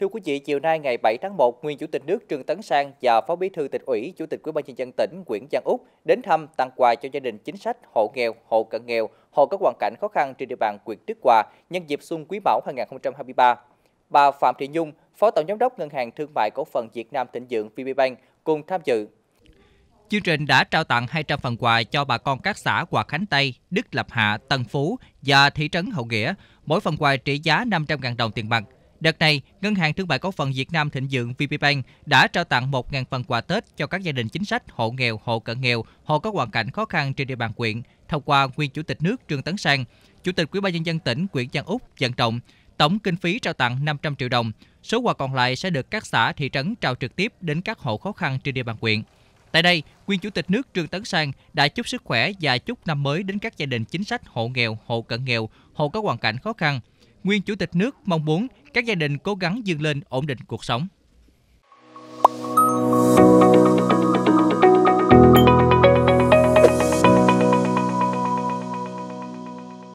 Thưa quý vị, chiều nay ngày 7 tháng 1, nguyên Chủ tịch nước Trương Tấn Sang và Phó Bí thư Tỉnh ủy, Chủ tịch Ủy ban nhân dân tỉnh Nguyễn Văn Úc đến thăm tặng quà cho gia đình chính sách, hộ nghèo, hộ cận nghèo, hộ có hoàn cảnh khó khăn trên địa bàn huyện Đức Hòa nhân dịp xuân Quý Mão 2023. Bà Phạm Thị Nhung, Phó Tổng giám đốc Ngân hàng Thương mại Cổ phần Việt Nam Thịnh Vượng VPBank cùng tham dự. Chương trình đã trao tặng 200 phần quà cho bà con các xã Hòa Khánh Tây, Đức Lập Hạ, Tân Phú và thị trấn Hậu Nghĩa, mỗi phần quà trị giá 500.000 đồng tiền mặt. Đợt này, Ngân hàng Thương mại Cổ phần Việt Nam Thịnh Vượng VPBank đã trao tặng 1.000 phần quà Tết cho các gia đình chính sách, hộ nghèo, hộ cận nghèo, hộ có hoàn cảnh khó khăn trên địa bàn quyện thông qua nguyên Chủ tịch nước Trương Tấn Sang, Chủ tịch Ủy ban nhân dân tỉnh Nguyễn Văn Úc vận động. Tổng kinh phí trao tặng 500 triệu đồng. Số quà còn lại sẽ được các xã thị trấn trao trực tiếp đến các hộ khó khăn trên địa bàn quyện. Tại đây, nguyên Chủ tịch nước Trương Tấn Sang đã chúc sức khỏe và chúc năm mới đến các gia đình chính sách hộ nghèo, hộ cận nghèo, hộ có hoàn cảnh khó khăn. Nguyên Chủ tịch nước mong muốn các gia đình cố gắng dương lên ổn định cuộc sống.